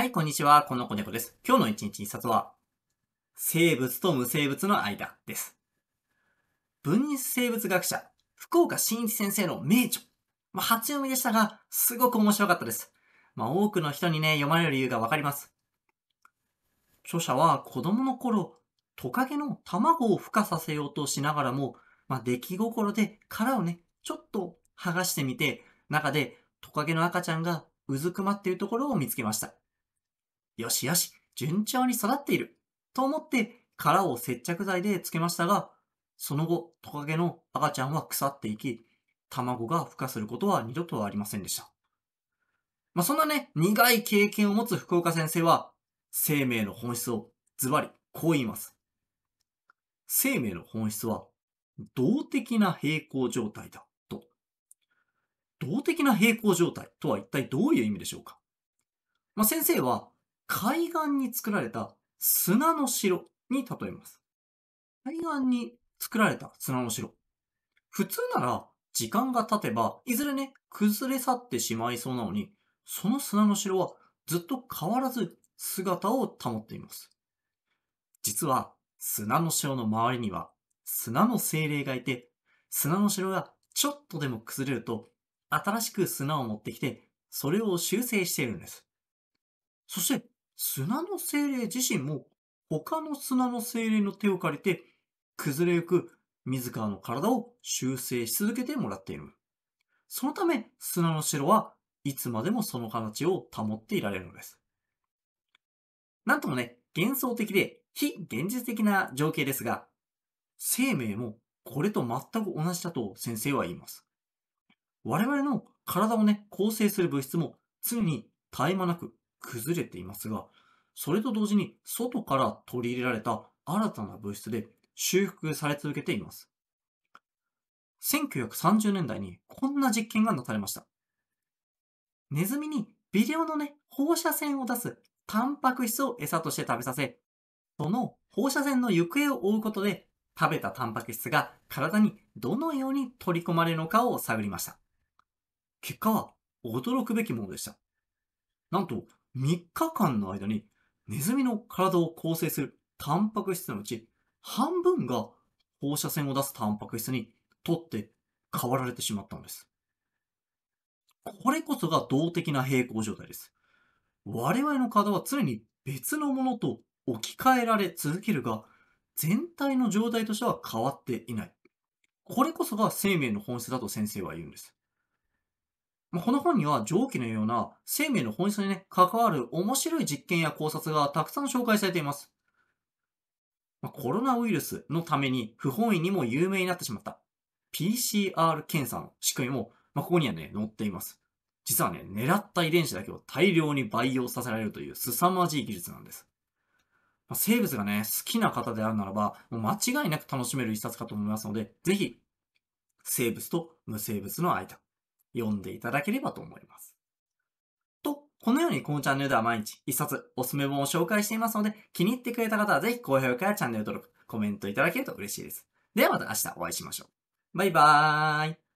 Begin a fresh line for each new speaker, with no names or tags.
はい、こんにちは。この子猫です。今日の1日1冊は、生物と無生物の間です。分日生物学者、福岡伸一先生の名著。まあ、初読みでしたが、すごく面白かったです。まあ、多くの人にね、読まれる理由がわかります。著者は子供の頃、トカゲの卵を孵化させようとしながらも、まあ、出来心で殻をね、ちょっと剥がしてみて、中でトカゲの赤ちゃんがうずくまっているところを見つけました。よしよし、順調に育っている。と思って殻を接着剤でつけましたが、その後、トカゲの赤ちゃんは腐っていき、卵が孵化することは二度とありませんでした。まあ、そんなね、苦い経験を持つ福岡先生は、生命の本質をズバリこう言います。生命の本質は、動的な平行状態だと。動的な平行状態とは一体どういう意味でしょうかまあ、先生は海岸に作られた砂の城に例えます。海岸に作られた砂の城。普通なら時間が経てば、いずれね、崩れ去ってしまいそうなのに、その砂の城はずっと変わらず姿を保っています。実は砂の城の周りには砂の精霊がいて、砂の城がちょっとでも崩れると、新しく砂を持ってきて、それを修正しているんです。そして、砂の精霊自身も他の砂の精霊の手を借りて崩れゆく自らの体を修正し続けてもらっている。そのため砂の城はいつまでもその形を保っていられるのです。なんともね、幻想的で非現実的な情景ですが、生命もこれと全く同じだと先生は言います。我々の体をね、構成する物質も常に絶え間なく崩れていますが、それと同時に外から取り入れられた新たな物質で修復され続けています。1930年代にこんな実験がなされました。ネズミに微量のね、放射線を出すタンパク質を餌として食べさせ、その放射線の行方を追うことで食べたタンパク質が体にどのように取り込まれるのかを探りました。結果は驚くべきものでした。なんと3日間の間にネズミの体を構成するタンパク質のうち半分が放射線を出すタンパク質にとって変わられてしまったんです。これこそが動的な平衡状態です。我々の体は常に別のものと置き換えられ続けるが、全体の状態としては変わっていない。これこそが生命の本質だと先生は言うんです。まこの本には蒸気のような生命の本質にね、関わる面白い実験や考察がたくさん紹介されています。まコロナウイルスのために不本意にも有名になってしまった PCR 検査の仕組みも、まあ、ここにはね、載っています。実はね、狙った遺伝子だけを大量に培養させられるという凄まじい技術なんです。まあ、生物がね、好きな方であるならば、もう間違いなく楽しめる一冊かと思いますので、ぜひ、生物と無生物の間、読んでいただければと思います。と、このようにこのチャンネルでは毎日一冊おすすめ本を紹介していますので、気に入ってくれた方はぜひ高評価やチャンネル登録、コメントいただけると嬉しいです。ではまた明日お会いしましょう。バイバーイ。